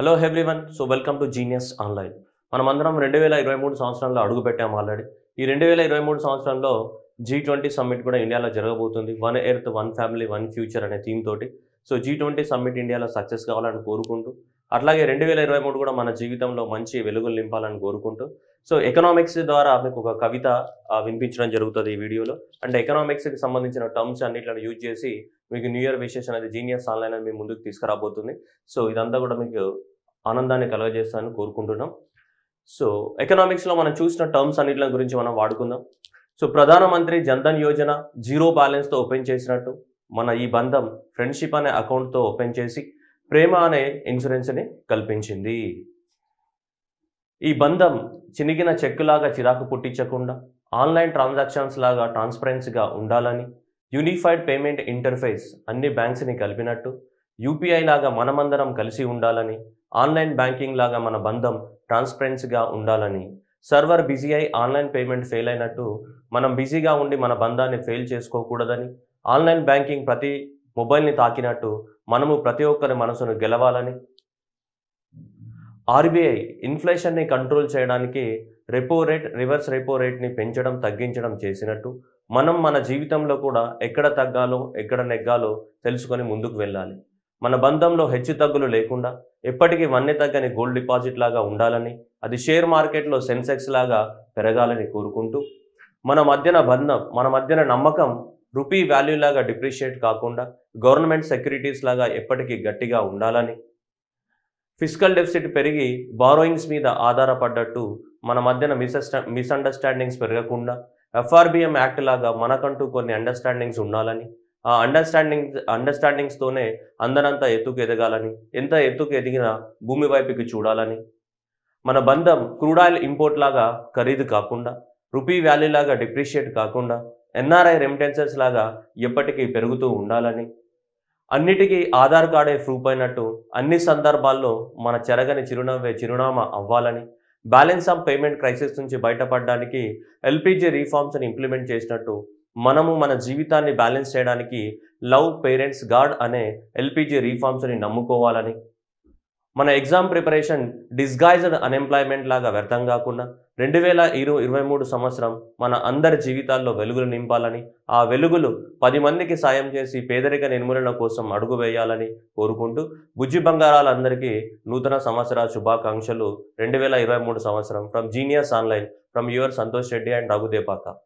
hello everyone so welcome to genius online మనమందరం రెండు వేల ఇరవై మూడు సంవత్సరంలో అడుగు పెట్టాము ఆల్రెడీ ఈ రెండు వేల ఇరవై మూడు సంవత్సరంలో జీ ట్వంటీ సమ్మిట్ కూడా ఇండియాలో జరగబోతుంది one earth one family one future అనే థీమ్ తోటి సో జీ ట్వంటీ సమ్మిట్ ఇండియాలో సక్సెస్ కావాలని కోరుకుంటూ అట్లాగే రెండు వేల ఇరవై మూడు కూడా మన జీవితంలో మంచి వెలుగులు నింపాలని కోరుకుంటూ సో ఎకనామిక్స్ ద్వారా మీకు ఒక కవిత వినిపించడం జరుగుతుంది ఈ వీడియోలో అండ్ ఎకనామిక్స్కి సంబంధించిన టర్మ్స్ అన్నిట్లను యూజ్ చేసి మీకు న్యూ ఇయర్ విశేషం అనేది జీనియస్ ఆన్లైన్ అని మీ ముందుకు తీసుకురాబోతుంది సో ఇదంతా కూడా మీకు ఆనందాన్ని కలగజేస్తానని కోరుకుంటున్నాం సో ఎకనామిక్స్లో మనం చూసిన టర్మ్స్ అన్నిటి గురించి మనం వాడుకుందాం సో ప్రధానమంత్రి జన్ధన్ యోజన జీరో బ్యాలెన్స్తో ఓపెన్ చేసినట్టు మన ఈ బంధం ఫ్రెండ్షిప్ అనే అకౌంట్తో ఓపెన్ చేసి ప్రేమ అనే ఇన్సూరెన్స్ని కల్పించింది ఈ బంధం చినిగిన చెక్కులాగా చిరాకు పుట్టించకుండా ఆన్లైన్ ట్రాన్సాక్షన్స్ లాగా ట్రాన్స్పరెన్సీగా ఉండాలని యూనిఫైడ్ పేమెంట్ ఇంటర్ఫేస్ అన్ని బ్యాంక్స్ని కలిపినట్టు యూపీఐ లాగా మనమందరం కలిసి ఉండాలని ఆన్లైన్ బ్యాంకింగ్ లాగా మన బంధం ట్రాన్స్పరెన్సీగా ఉండాలని సర్వర్ బిజీ అయి ఆన్లైన్ పేమెంట్ ఫెయిల్ అయినట్టు మనం బిజీగా ఉండి మన బంధాన్ని ఫెయిల్ చేసుకోకూడదని ఆన్లైన్ బ్యాంకింగ్ ప్రతి మొబైల్ని తాకినట్టు మనము ప్రతి ఒక్కరి మనసును గెలవాలని ఆర్బీఐ ఇన్ఫ్లేషన్ని కంట్రోల్ చేయడానికి రెపో రేట్ రివర్స్ రెపో రేట్ని పెంచడం తగ్గించడం చేసినట్టు మనం మన జీవితంలో కూడా ఎక్కడ తగ్గాలో ఎక్కడ నెగ్గాలో తెలుసుకొని ముందుకు వెళ్ళాలి మన బంధంలో హెచ్చు తగ్గులు లేకుండా ఎప్పటికీ వన్నె తగ్గని గోల్డ్ డిపాజిట్ లాగా ఉండాలని అది షేర్ మార్కెట్లో సెన్సెక్స్ లాగా పెరగాలని కోరుకుంటూ మన మధ్యన బంధం మన మధ్యన నమ్మకం రూపీ వాల్యూ లాగా డిప్రిషియేట్ కాకుండా గవర్నమెంట్ సెక్యూరిటీస్ లాగా ఎప్పటికీ గట్టిగా ఉండాలని ఫిజికల్ డెఫిసిట్ పెరిగి బారోయింగ్స్ మీద ఆధారపడ్డట్టు మన మధ్యన మిస్అస్టా మిస్అండర్స్టాండింగ్స్ పెరగకుండా ఎఫ్ఆర్బిఎం యాక్ట్ లాగా మనకంటూ కొన్ని అండర్స్టాండింగ్స్ ఉండాలని ఆ అండర్స్టాండింగ్ అండర్స్టాండింగ్స్తోనే అందరంతా ఎత్తుకు ఎదగాలని ఎంత ఎత్తుకు ఎదిగినా భూమి వైపుకి చూడాలని మన బంధం క్రూడ్ ఆయిల్ ఇంపోర్ట్ లాగా ఖరీదు కాకుండా రూపీ వ్యాలీ లాగా డిప్రిషియేట్ కాకుండా ఎన్ఆర్ఐ రెమిటెన్సెస్ లాగా ఎప్పటికీ పెరుగుతూ ఉండాలని అన్నిటికీ ఆధార్ కార్డే ప్రూఫ్ అయినట్టు అన్ని సందర్భాల్లో మన చెరగని చిరునవ్వే చిరునామా అవ్వాలని బ్యాలెన్స్ ఆఫ్ పేమెంట్ క్రైసిస్ నుంచి బయటపడడానికి ఎల్పిజి రీఫార్మ్స్ని ఇంప్లిమెంట్ చేసినట్టు మనము మన జీవితాన్ని బ్యాలెన్స్ చేయడానికి లవ్ పేరెంట్స్ గాడ్ అనే ఎల్పిజి రీఫార్మ్స్ని నమ్ముకోవాలని మన ఎగ్జామ్ ప్రిపరేషన్ డిస్గైజ్డ్ అన్ఎంప్లాయ్మెంట్ లాగా వ్యర్థం కాకుండా రెండు వేల ఇరు ఇరవై మూడు సంవత్సరం మన అందరి జీవితాల్లో వెలుగులు నింపాలని ఆ వెలుగులు పది మందికి సాయం చేసి పేదరిక నిర్మూలన కోసం అడుగు వేయాలని కోరుకుంటూ బుజ్జి బంగారాలందరికీ నూతన సంవత్సర శుభాకాంక్షలు రెండు వేల ఇరవై మూడు సంవత్సరం from genius online from your Santosh Reddy and Raghu Depaka